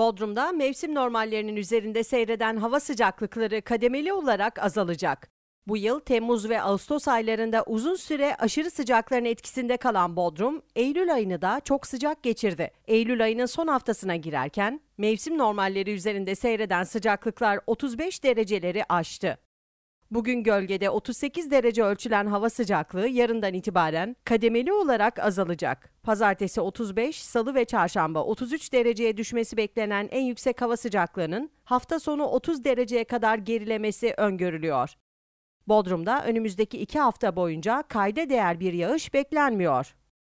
Bodrum'da mevsim normallerinin üzerinde seyreden hava sıcaklıkları kademeli olarak azalacak. Bu yıl Temmuz ve Ağustos aylarında uzun süre aşırı sıcakların etkisinde kalan Bodrum, Eylül ayını da çok sıcak geçirdi. Eylül ayının son haftasına girerken mevsim normalleri üzerinde seyreden sıcaklıklar 35 dereceleri aştı. Bugün gölgede 38 derece ölçülen hava sıcaklığı yarından itibaren kademeli olarak azalacak. Pazartesi 35, salı ve çarşamba 33 dereceye düşmesi beklenen en yüksek hava sıcaklığının hafta sonu 30 dereceye kadar gerilemesi öngörülüyor. Bodrum'da önümüzdeki iki hafta boyunca kayda değer bir yağış beklenmiyor.